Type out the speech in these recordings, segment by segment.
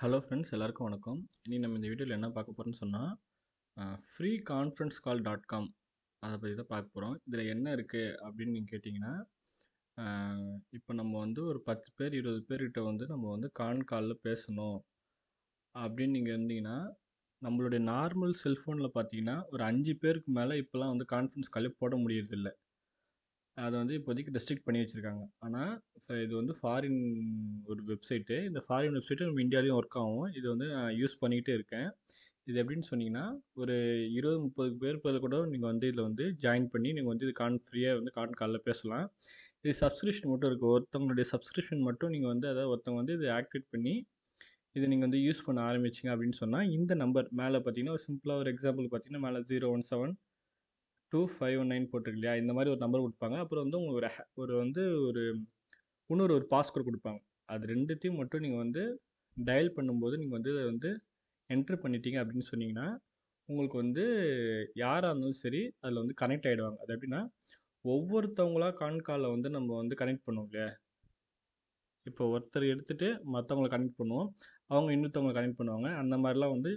hello friends எல்லாருக்கும் வணக்கம் இனி நம்ம இந்த வீடியோவில் என்ன பார்க்க போகிறோம்னு சொன்னால் free conference call dot com அதை பற்றி தான் பார்க்க போகிறோம் இதில் என்ன இருக்குது அப்படின்னு நீங்கள் கேட்டிங்கன்னா இப்போ நம்ம வந்து ஒரு பத்து பேர் இருபது பேர்கிட்ட வந்து நம்ம வந்து கான் காலில் பேசணும் அப்படின்னு நீங்கள் இருந்தீங்கன்னா நம்மளுடைய நார்மல் செல்ஃபோனில் பார்த்தீங்கன்னா ஒரு அஞ்சு பேருக்கு மேலே இப்போலாம் வந்து கான்ஃபரன்ஸ் காலே போட முடியறதில்லை அதை வந்து இப்போதைக்கு ரெஸ்ட்ரிக்ட் பண்ணி வச்சுருக்காங்க ஆனால் இது வந்து ஃபாரின் ஒரு வெப்சைட்டு இந்த ஃபாரின் வெப்சைட்டு நம்ம இந்தியாவிலையும் ஒர்க் ஆகும் இது வந்து நான் யூஸ் பண்ணிக்கிட்டே இருக்கேன் இது எப்படின்னு சொன்னீங்கன்னா ஒரு இருபது முப்பது பேர் பேர் கூட நீங்கள் வந்து இதில் வந்து ஜாயின் பண்ணி நீங்கள் வந்து இது கான் ஃப்ரீயாக வந்து கான் காலில் பேசலாம் இது சப்ஸ்கிரிப்ஷன் மட்டும் இருக்குது ஒருத்தவங்களுடைய சப்ஸ்கிரிப்ஷன் மட்டும் நீங்கள் வந்து அதை ஒருத்தவங்க வந்து இது ஆக்டிவேட் பண்ணி இதை நீங்கள் வந்து யூஸ் பண்ண ஆரம்பிச்சிங்க அப்படின்னு சொன்னால் இந்த நம்பர் மேலே பார்த்தீங்கன்னா ஒரு சிம்பிளாக ஒரு எக்ஸாம்பிள் பார்த்தீங்கன்னா மேலே zero one seven two five one nine போட்டிருக்கு இல்லையா இந்த மாதிரி ஒரு நம்பர் கொடுப்பாங்க அப்புறம் வந்து உங்கள் ஒரு ஒரு வந்து ஒரு இன்னொரு ஒரு பாஸ்கோட் கொடுப்பாங்க அது ரெண்டுத்தையும் மட்டும் நீங்கள் வந்து டயல் பண்ணும்போது நீங்கள் வந்து இதை வந்து என்ட்ரு பண்ணிட்டீங்க அப்படின்னு சொன்னீங்கன்னா உங்களுக்கு வந்து யாராக இருந்தாலும் சரி அதில் வந்து கனெக்ட் ஆகிடுவாங்க அது எப்படின்னா ஒவ்வொருத்தவங்களா கான்காலில் வந்து நம்ம வந்து கனெக்ட் பண்ணுவோம் இல்லையா இப்போ ஒருத்தர் எடுத்துகிட்டு மற்றவங்களை கனெக்ட் பண்ணுவோம் அவங்க இன்னொருத்தவங்களை கனெக்ட் பண்ணுவாங்க அந்த மாதிரிலாம் வந்து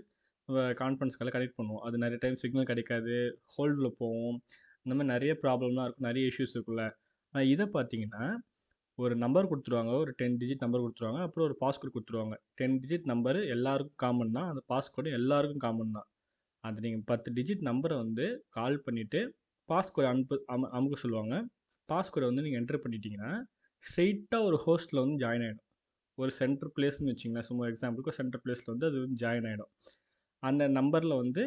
கான்ஃபரன்ஸ் காலில் கனெக்ட் பண்ணுவோம் அது நிறைய டைம் சிக்னல் கிடைக்காது ஹோல்டில் போவோம் இந்த மாதிரி நிறைய ப்ராப்ளம்லாம் இருக்கும் நிறைய இஷ்யூஸ் இருக்குல்ல ஆனால் இதை பார்த்தீங்கன்னா ஒரு நம்பர் கொடுத்துருவாங்க ஒரு டென் டிஜிட் நம்பர் கொடுத்துருவாங்க அப்புறம் ஒரு பாஸ்கோட் கொடுத்துருவாங்க டென் டிஜிட் நம்பர் எல்லாருக்கும் காமன் தான் அந்த பாஸ்கோடு எல்லாருக்கும் காமன் தான் அது நீங்கள் பத்து டிஜிட் நம்பரை வந்து கால் பண்ணிவிட்டு பாஸ்கோட் அனுப்பு அமு அமுக்க சொல்லுவாங்க பாஸ்கோடை வந்து நீங்கள் என்டர் பண்ணிட்டீங்கன்னா ஸ்ட்ரெயிட்டாக ஒரு ஹோஸ்டில் வந்து ஜாயின் ஆகிடும் ஒரு சென்டர் பிளேஸ்ன்னு வச்சிங்கன்னா சும்மா எக்ஸாம்பிளுக்கு சென்டர் பிளேஸில் வந்து அது வந்து ஜாயின் ஆகிடும் அந்த நம்பரில் வந்து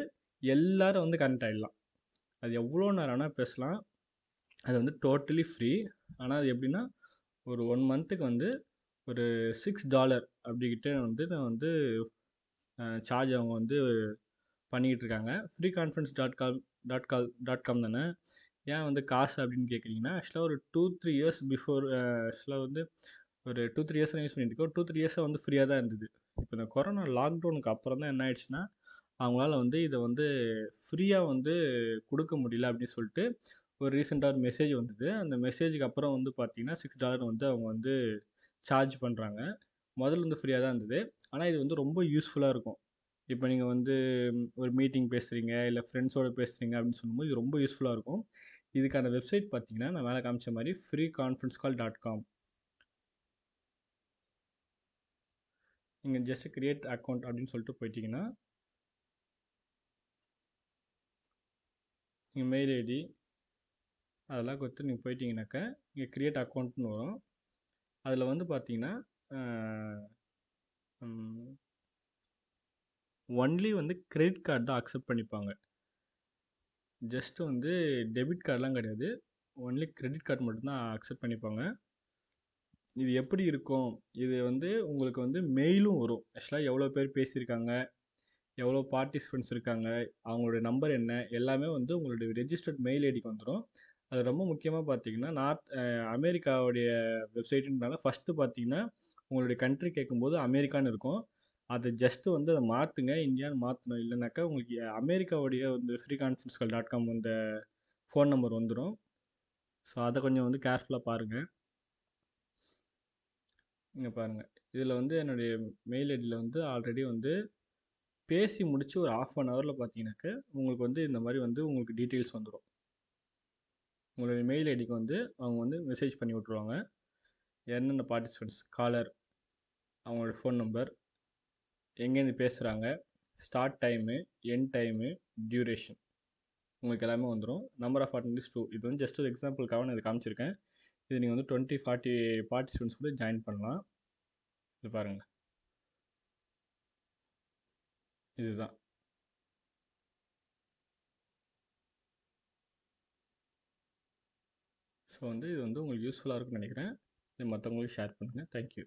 எல்லோரும் வந்து கனெக்ட் ஆகிடலாம் அது எவ்வளோ நேரம் ஆனால் பேசலாம் அது வந்து டோட்டலி ஃப்ரீ ஆனால் அது எப்படின்னா ஒரு ஒன் மந்த்துக்கு வந்து ஒரு சிக்ஸ் டாலர் அப்படிக்கிட்ட வந்து நான் வந்து சார்ஜ் அவங்க வந்து பண்ணிக்கிட்டு இருக்காங்க free conference dot com dot call dot com தானே ஏன் வந்து காசு அப்படின்னு கேட்குறீங்கன்னா ஆக்சுவலாக ஒரு டூ த்ரீ இயர்ஸ் பிஃபோர் ஆக்சுவலாக வந்து ஒரு டூ த்ரீ இயர்ஸ் யூஸ் பண்ணிட்டு இருக்கோம் டூ த்ரீ இயர்ஸாக வந்து ஃப்ரீயாக தான் இருந்தது இப்போ இந்த கொரோனா லாக்டவுனுக்கு அப்புறம் தான் என்ன ஆயிடுச்சுன்னா அவங்களால வந்து இதை வந்து ஃப்ரீயாக வந்து கொடுக்க முடியல அப்படின்னு சொல்லிட்டு ஒரு ரீசெண்டாக ஒரு மெசேஜ் வந்தது அந்த மெசேஜுக்கு அப்புறம் வந்து பார்த்தீங்கன்னா சிக்ஸ் டாலர் வந்து அவங்க வந்து சார்ஜ் பண்ணுறாங்க முதல்ல வந்து ஃப்ரீயாக தான் இருந்தது ஆனால் இது வந்து ரொம்ப யூஸ்ஃபுல்லாக இருக்கும் இப்போ நீங்கள் வந்து ஒரு மீட்டிங் பேசுகிறீங்க இல்லை ஃப்ரெண்ட்ஸோடு பேசுகிறீங்க அப்படின்னு சொல்லும்போது இது ரொம்ப யூஸ்ஃபுல்லாக இருக்கும் இதுக்கான வெப்சைட் பார்த்தீங்கன்னா நான் வேலை காமிச்ச மாதிரி free conference call dot com நீங்கள் ஜஸ்ட் க்ரியேட் அக்கௌண்ட் அப்படின்னு சொல்லிட்டு போயிட்டீங்கன்னா நீங்கள் மெயில் ஐடி அதெல்லாம் கொடுத்து நீங்கள் போயிட்டீங்கனாக்கா இங்கே க்ரியேட் அக்கௌண்ட்னு வரும் அதில் வந்து பார்த்தீங்கன்னா ஒன்லி வந்து கிரெடிட் கார்டு தான் அக்செப்ட் பண்ணிப்பாங்க ஜஸ்ட்டு வந்து டெபிட் கார்டெலாம் கிடையாது ஒன்லி கிரெடிட் கார்டு மட்டும்தான் அக்செப்ட் பண்ணிப்பாங்க இது எப்படி இருக்கும் இது வந்து உங்களுக்கு வந்து மெயிலும் வரும் ஆக்சுவலாக எவ்வளோ பேர் பேசியிருக்காங்க எவ்வளோ பார்ட்டிசிபெண்ட்ஸ் இருக்காங்க அவங்களோட நம்பர் என்ன எல்லாமே வந்து உங்களுடைய ரெஜிஸ்டர்ட் மெயில் ஐடிக்கு வந்துடும் அது ரொம்ப முக்கியமாக பார்த்தீங்கன்னா நார்த் அமெரிக்காவுடைய வெப்சைட்டுனால ஃபஸ்ட்டு பார்த்தீங்கன்னா உங்களுடைய கண்ட்ரி கேட்கும்போது அமெரிக்கான்னு இருக்கும் அதை ஜஸ்ட்டு வந்து அதை மாற்றுங்க இந்தியான்னு மாற்றணும் இல்லைனாக்கா உங்களுக்கு அமெரிக்காவுடைய வந்து free conference call dot com அந்த ஃபோன் நம்பர் வந்துடும் ஸோ அதை கொஞ்சம் வந்து கேர்ஃபுல்லாக பாருங்கள் இங்கே பாருங்கள் இதில் வந்து என்னுடைய மெயில் ஐடியில் வந்து ஆல்ரெடி வந்து பேசி முடித்து ஒரு ஆஃப் அன் ஹவரில் பார்த்தீங்கன்னாக்க உங்களுக்கு வந்து இந்த மாதிரி வந்து உங்களுக்கு டீட்டெயில்ஸ் வந்துடும் உங்களுடைய மெயில் ஐடிக்கு வந்து அவங்க வந்து மெசேஜ் பண்ணி விட்ருவாங்க என்னென்ன பார்ட்டிசிபெண்ட்ஸ் காலர் அவங்களோட ஃபோன் நம்பர் எங்கேருந்து பேசுகிறாங்க start time end time duration உங்களுக்கு எல்லாமே வந்துடும் நம்பர் ஆஃப் அட்டன்டிஸ் டூ இது வந்து ஜஸ்ட் ஒரு எக்ஸாம்பிளுக்காக நான் இது காமிச்சிருக்கேன் இது நீங்கள் வந்து டுவெண்ட்டி ஃபார்ட்டி பார்ட்டிசிபெண்ட்ஸ் கூட ஜாயின் பண்ணலாம் இது பாருங்கள் இதுதான் ஸோ வந்து இது வந்து உங்களுக்கு யூஸ்ஃபுல்லாக இருக்கும்னு நினைக்கிறேன் இது மற்றவங்களுக்கு ஷேர் பண்ணுங்கள் தேங்க்யூ